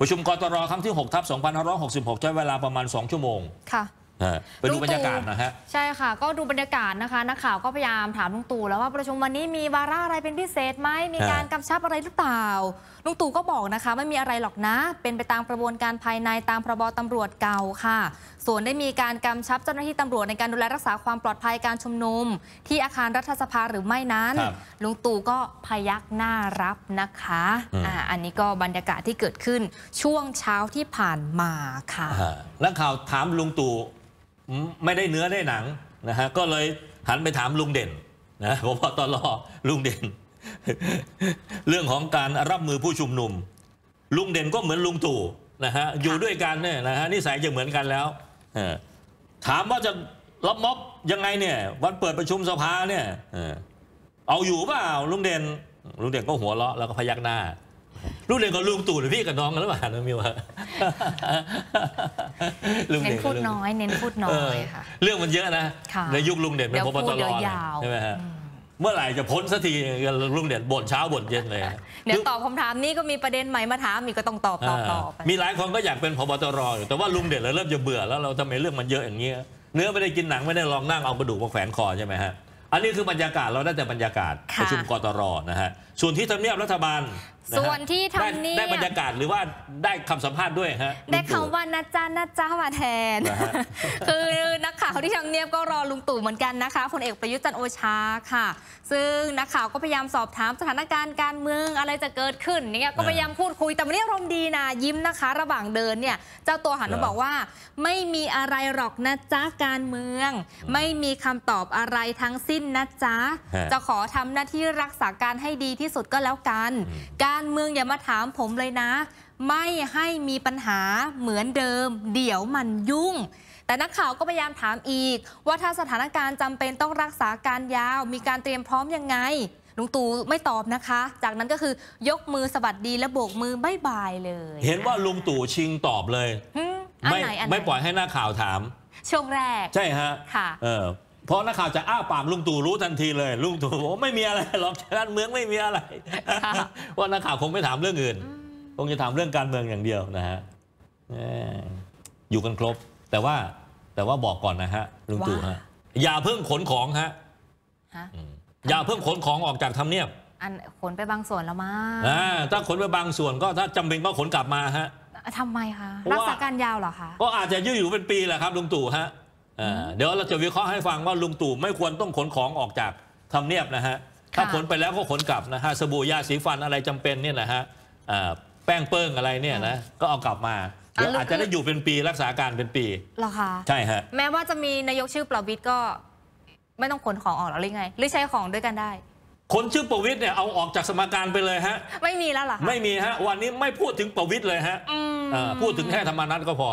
ประชุมกตรครั้งที่6ทับ2566 ใช้เวลาประมาณ 2 ชั่วโมงค่ะไปดูบรรยากาศนะฮะใช่ค่ะ ก็ดูบรรยากาศนะคะนักข่าวก็พยายามถามลุงตู่แล้วว่าประชุมวันนี้มีวาระอะไรเป็นพิเศษไหมมีการกำชับอะไรหรือเปล่าลุงตู่ก็บอกนะคะไม่มีอะไรหรอกนะ เป็นไปตามกระบวนการภายในตามพรบตำรวจเก่าค่ะ ส่วนได้มีการกำชับเจ้าหน้าที่ตำรวจในการดูแลรักษาความปลอดภัยการชุมนุมที่อาคารรัฐสภาหรือไม่นั้นลุงตู่ก็พยักหน้ารับนะคะอ่าอันนี้ก็บรรยากาศที่เกิดขึ้นช่วงเช้าที่ผ่านมาค่ะนักข่าวถามลุงตู่ไม่ได้เนื้อได้หนังนะฮะก็เลยหันไปถามลุงเด่นนะพอตลอดลุงเด่น เรื่องของการรับมือผู้ชุมนุม ลุงเด่นก็เหมือนลุงตู่นะฮะอยู่ด้วยกันเนี่ยนะฮะนิสัยจะเหมือนกันแล้ว ถามว่าจะรับม็อบยังไงเนี่ย วันเปิดประชุมสภาเนี่ย เอาอยู่เปล่าลุงเด่นลุงเด่นก็หัวเราะแล้วก็พยักหน้าลุงเด่นกับลุงตู่หรือพี่กับน้องกันหรือเปล่าน้องมิวฮะเน้เดนพูดน้อยเน้นพูดน้อยค่ะเรื่องมันเยอะนะ ในยุคลุงเด่นเป็นพบตราใช่ไหมฮะเมื่อไหร่จะพ้นสักทีลุงเด่นบ่นเช้าบ่นเย็นเลยเดี๋ยวตอบคำถามนี้ก็มีประเด็นใหม่มาถามอีกก็ต้องตอบตอบตอบไปมีหลายคนก็อยากเป็นพบตรอยู่แต่ว่าลุงเด่นเราเริ่มจะเบื่อแล้วเราทำไมเรื่องมันเยอะอย่างเงี้ยเนื้อไม่ได้กินหนังไม่ได้ลองนั่งเอากระดูกมาแขวนคอใช่ไหมฮะอันนี้คือบรรยากาศเราได้แต่บรรยากาศประชุมกตรนะฮะส่วนที่ทำเนียบรัฐบาลส่วนที่ทำนีได้ได้บรรยากาศหรือว่าได้คำสัมภาษณ์ด้วยฮะได้คำว่านัจานัจ้ามาแทนคือนักข่าวที่ทำเนียบก็รอลุงตู่เหมือนกันนะคะพลเอกประยุทธ์จันโอชาค่ะ ซึ่งนักข่าวก็พยายามสอบถามสถานการณ์การเมืองอะไรจะเกิดขึ้นเนี่ยก็พยายามพูดคุยแต่วันนี้อารมณ์ดีนะยิ้มนะคะ ระหว่างเดินเนี่ย เจ้าตัวหันมาบอกว่า ไม่มีอะไรหรอกนะจ้าการเมือง ไม่มีคำตอบอะไรทั้งสิ้นนะจ้าจะขอทำหน้าที่รักษาการให้ดีที่สุดก็แล้วกันการการเมืองอย่ามาถามผมเลยนะ ไม่ให้มีปัญหาเหมือนเดิม เดี๋ยวมันยุ่ง แต่นักข่าวก็พยายามถามอีก ว่าถ้าสถานการณ์จำเป็นต้องรักษาการยาว มีการเตรียมพร้อมยังไง ลุงตู่ไม่ตอบนะคะ จากนั้นก็คือยกมือสวัสดีและโบกมือบายบายเลย เห็นว่าลุงตู่ชิงตอบเลยไม่ไม่ปล่อยให้หน้าข่าวถามช่วงแรกใช่ฮะค่ะ เออเพราะนักข่าวจะอ้าปากลุงตู่รู้ทันทีเลยลุงตู่บอกไม่มีอะไรหรอกการเมืองไม่มีอะไรว่านักข่าวคงไม่ถามเรื่องอื่นคงจะถามเรื่องการเมืองอย่างเดียวนะฮะอยู่กันครบ แต่ว่า แต่ว่าบอกก่อนนะฮะ ลุงตู่ฮะอย่าเพิ่งขนของฮะอย่าเพิ่งขนของออกจากทำเนียบอันขนไปบางส่วนแล้วมาถ้าขนไปบางส่วนก็ถ้าจำเป็นก็ขนกลับมาฮะทำไมคะรักษาการยาวเหรอคะก็อาจจะยืดอยู่เป็นปีแหละครับลุงตู่ฮะเดี๋ยวเราจะวิเคราะห์ให้ฟังว่าลุงตู่ไม่ควรต้องขนของออกจากทำเนียบนะฮะ ถ้าขนไปแล้วก็ขนกลับนะฮะสบู่ยาสีฟันอะไรจำเป็นเนี่ยนะฮะแป้งเปิ้งอะไรเนี่ยนะก็เอากลับมาเดี๋ยวอาจจะได้อยู่เป็นปีรักษาการเป็นปีหรอคะใช่ฮะแม้ว่าจะมีนายกชื่อประวิตยก็ไม่ต้องขนของออกหรือไง หรือใช้ของด้วยกันได้คนชื่อประวิทย์เนี่ยเอาออกจากสมการไปเลยฮะ ไม่มีแล้วหรอไม่มีฮะ วันนี้ไม่พูดถึงประวิทย์เลยฮะพูดถึงแค่ธรรมนัตก็พอ